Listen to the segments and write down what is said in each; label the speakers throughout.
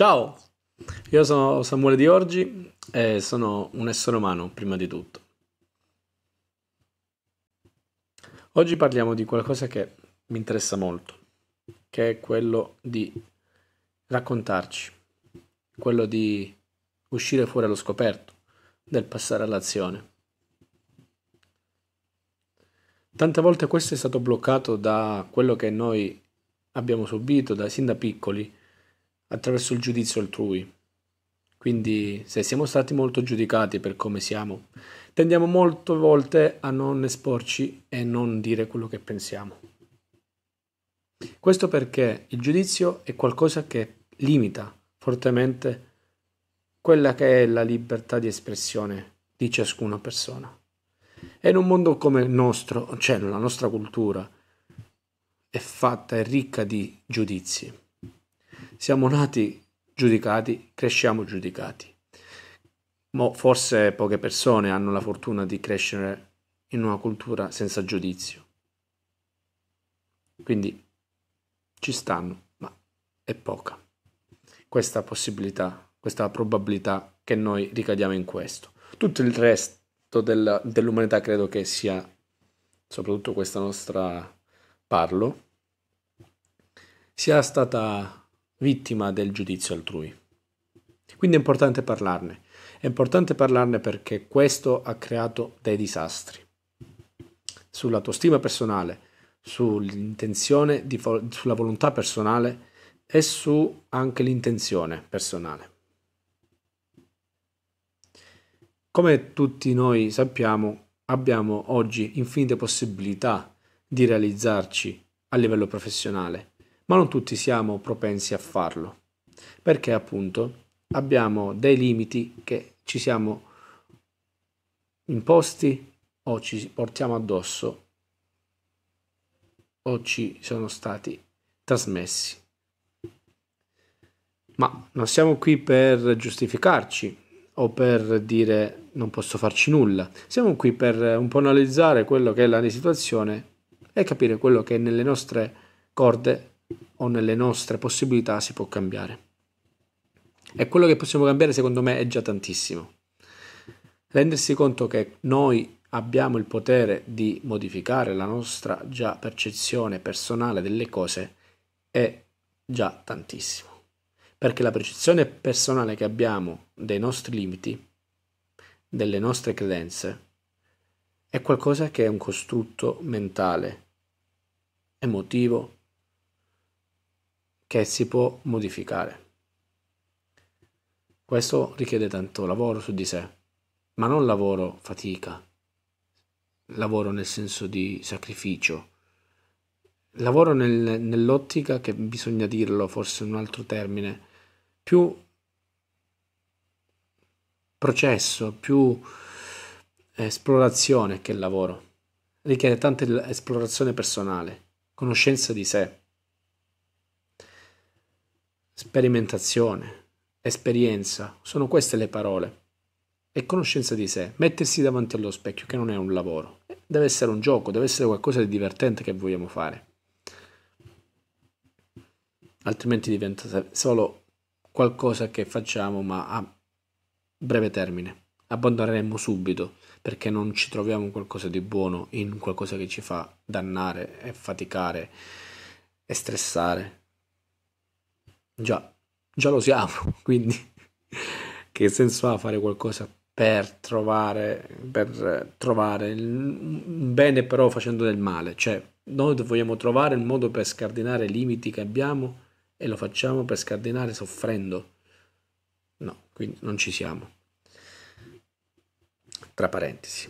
Speaker 1: Ciao, io sono Samuele Di Orgi e sono un essere umano prima di tutto. Oggi parliamo di qualcosa che mi interessa molto, che è quello di raccontarci, quello di uscire fuori allo scoperto, del passare all'azione. Tante volte questo è stato bloccato da quello che noi abbiamo subito da, sin da piccoli attraverso il giudizio altrui. Quindi se siamo stati molto giudicati per come siamo, tendiamo molte volte a non esporci e non dire quello che pensiamo. Questo perché il giudizio è qualcosa che limita fortemente quella che è la libertà di espressione di ciascuna persona. E in un mondo come il nostro, cioè la nostra cultura, è fatta e ricca di giudizi. Siamo nati giudicati, cresciamo giudicati. Mo forse poche persone hanno la fortuna di crescere in una cultura senza giudizio. Quindi ci stanno, ma è poca questa possibilità, questa probabilità che noi ricadiamo in questo. Tutto il resto del, dell'umanità credo che sia, soprattutto questa nostra parlo, sia stata vittima del giudizio altrui. Quindi è importante parlarne. È importante parlarne perché questo ha creato dei disastri sull'autostima personale, sull'intenzione, fo- sulla volontà personale e su anche l'intenzione personale. Come tutti noi sappiamo, abbiamo oggi infinite possibilità di realizzarci a livello professionale, ma non tutti siamo propensi a farlo, perché appunto abbiamo dei limiti che ci siamo imposti o ci portiamo addosso o ci sono stati trasmessi. Ma non siamo qui per giustificarci o per dire non posso farci nulla, siamo qui per un po' analizzare quello che è la situazione e capire quello che è nelle nostre corde o nelle nostre possibilità si può cambiare. E quello che possiamo cambiare secondo me è già tantissimo. Rendersi conto che noi abbiamo il potere di modificare la nostra già percezione personale delle cose è già tantissimo. Perché la percezione personale che abbiamo dei nostri limiti, delle nostre credenze, è qualcosa che è un costrutto mentale, emotivo, che si può modificare. Questo richiede tanto lavoro su di sé, ma non lavoro fatica, lavoro nel senso di sacrificio, lavoro nel, nell'ottica che bisogna dirlo, forse in un altro termine, più processo, più esplorazione che lavoro. Richiede tanta esplorazione personale, conoscenza di sé sperimentazione, esperienza, sono queste le parole. E conoscenza di sé, mettersi davanti allo specchio, che non è un lavoro, deve essere un gioco, deve essere qualcosa di divertente che vogliamo fare. Altrimenti diventa solo qualcosa che facciamo ma a breve termine. Abbandoneremo subito perché non ci troviamo qualcosa di buono in qualcosa che ci fa dannare e faticare e stressare Già, già lo siamo, quindi che senso ha fare qualcosa per trovare, per trovare il bene però facendo del male? Cioè, noi vogliamo trovare il modo per scardinare i limiti che abbiamo e lo facciamo per scardinare soffrendo. No, quindi non ci siamo. Tra parentesi.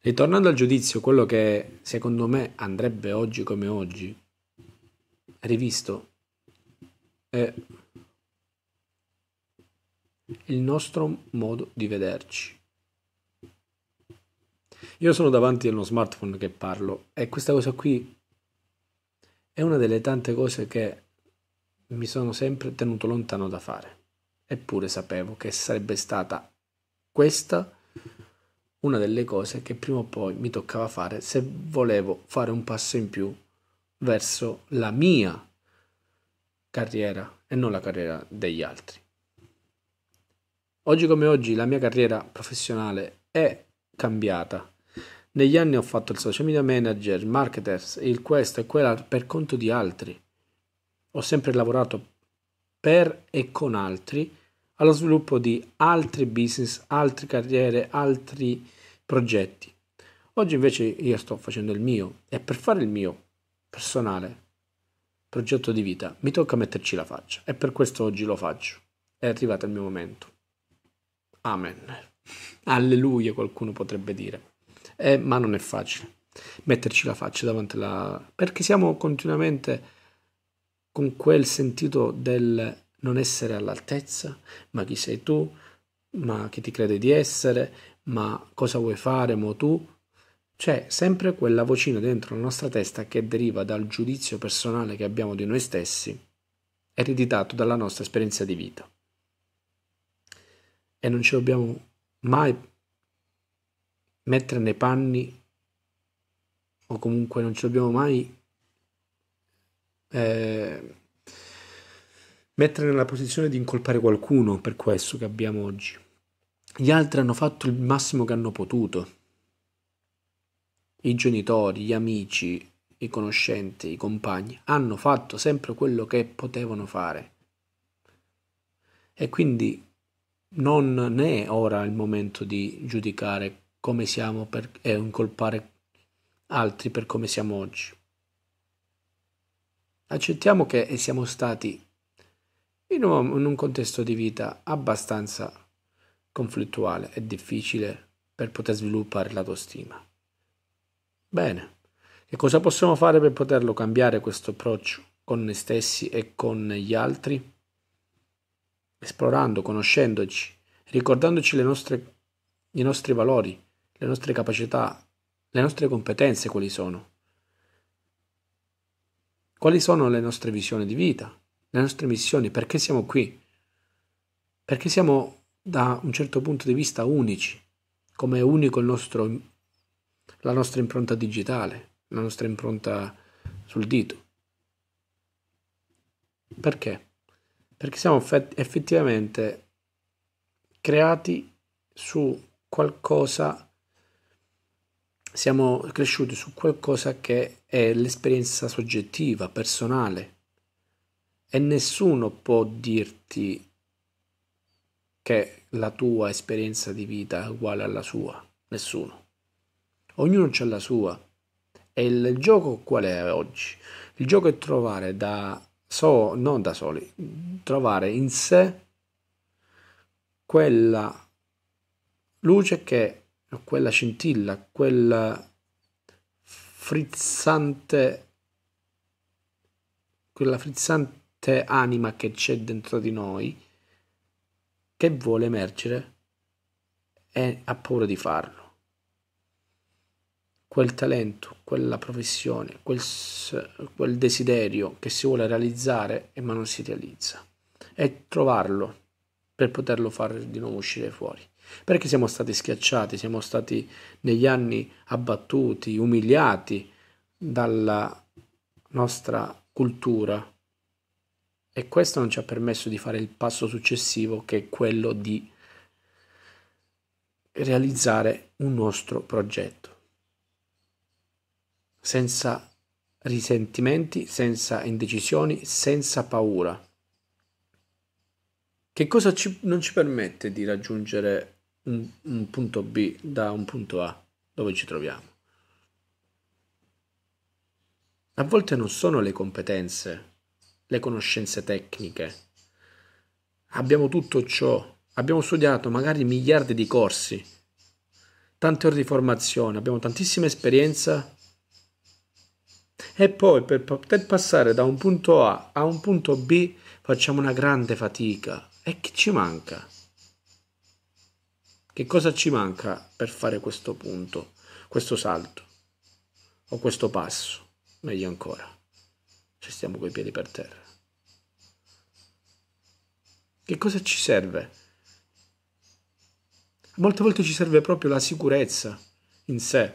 Speaker 1: Ritornando al giudizio, quello che secondo me andrebbe oggi come oggi, rivisto è il nostro modo di vederci. Io sono davanti allo smartphone che parlo e questa cosa qui è una delle tante cose che mi sono sempre tenuto lontano da fare. Eppure sapevo che sarebbe stata questa una delle cose che prima o poi mi toccava fare se volevo fare un passo in più verso la mia carriera e non la carriera degli altri. Oggi come oggi la mia carriera professionale è cambiata. Negli anni ho fatto il social media manager, il marketers, il questo e quella per conto di altri. Ho sempre lavorato per e con altri allo sviluppo di altri business, altre carriere, altri progetti. Oggi invece io sto facendo il mio e per fare il mio personale progetto di vita, mi tocca metterci la faccia e per questo oggi lo faccio. È arrivato il mio momento. Amen. Alleluia, qualcuno potrebbe dire. Eh, ma non è facile metterci la faccia davanti alla... perché siamo continuamente con quel sentito del non essere all'altezza, ma chi sei tu, ma chi ti crede di essere, ma cosa vuoi fare, mo tu, c'è sempre quella vocina dentro la nostra testa che deriva dal giudizio personale che abbiamo di noi stessi, ereditato dalla nostra esperienza di vita. E non ci dobbiamo mai mettere nei panni o comunque non ci dobbiamo mai eh, mettere nella posizione di incolpare qualcuno per questo che abbiamo oggi. Gli altri hanno fatto il massimo che hanno potuto i genitori, gli amici, i conoscenti, i compagni hanno fatto sempre quello che potevano fare. E quindi non è ora il momento di giudicare come siamo per, e incolpare altri per come siamo oggi. Accettiamo che siamo stati in un contesto di vita abbastanza conflittuale e difficile per poter sviluppare l'autostima. Bene, che cosa possiamo fare per poterlo cambiare questo approccio con noi stessi e con gli altri? Esplorando, conoscendoci, ricordandoci nostre, i nostri valori, le nostre capacità, le nostre competenze quali sono. Quali sono le nostre visioni di vita, le nostre missioni, perché siamo qui? Perché siamo da un certo punto di vista unici, come unico il nostro la nostra impronta digitale, la nostra impronta sul dito. Perché? Perché siamo effettivamente creati su qualcosa, siamo cresciuti su qualcosa che è l'esperienza soggettiva, personale. E nessuno può dirti che la tua esperienza di vita è uguale alla sua, nessuno ognuno ha la sua. E il gioco qual è oggi? Il gioco è trovare da solo, non da soli, trovare in sé quella luce che, quella scintilla, quella frizzante, quella frizzante anima che c'è dentro di noi che vuole emergere e ha paura di farlo quel talento, quella professione, quel, quel desiderio che si vuole realizzare eh, ma non si realizza. E trovarlo per poterlo fare di nuovo uscire fuori. Perché siamo stati schiacciati, siamo stati negli anni abbattuti, umiliati dalla nostra cultura e questo non ci ha permesso di fare il passo successivo che è quello di realizzare un nostro progetto senza risentimenti, senza indecisioni, senza paura. Che cosa ci, non ci permette di raggiungere un, un punto B da un punto A dove ci troviamo? A volte non sono le competenze, le conoscenze tecniche. Abbiamo tutto ciò, abbiamo studiato magari miliardi di corsi, tante ore di formazione, abbiamo tantissima esperienza e poi per poter passare da un punto A a un punto B facciamo una grande fatica. E che ci manca? Che cosa ci manca per fare questo punto, questo salto o questo passo? Meglio ancora, se stiamo coi piedi per terra. Che cosa ci serve? Molte volte ci serve proprio la sicurezza in sé,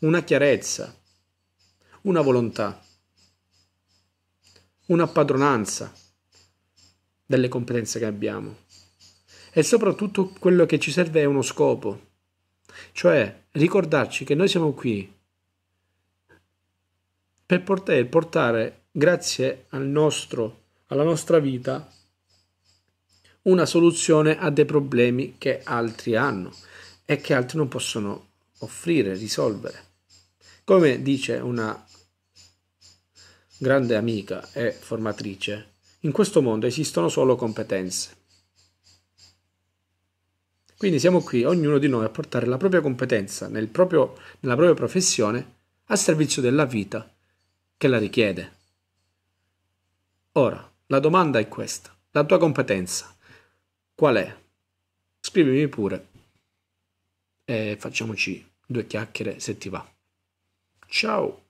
Speaker 1: una chiarezza, una volontà, una padronanza delle competenze che abbiamo. E soprattutto quello che ci serve è uno scopo, cioè ricordarci che noi siamo qui per poter portare, grazie al nostro, alla nostra vita, una soluzione a dei problemi che altri hanno e che altri non possono offrire, risolvere. Come dice una grande amica e formatrice, in questo mondo esistono solo competenze. Quindi siamo qui, ognuno di noi, a portare la propria competenza nel proprio, nella propria professione a servizio della vita che la richiede. Ora, la domanda è questa. La tua competenza qual è? Scrivimi pure e facciamoci due chiacchiere se ti va. Ciao!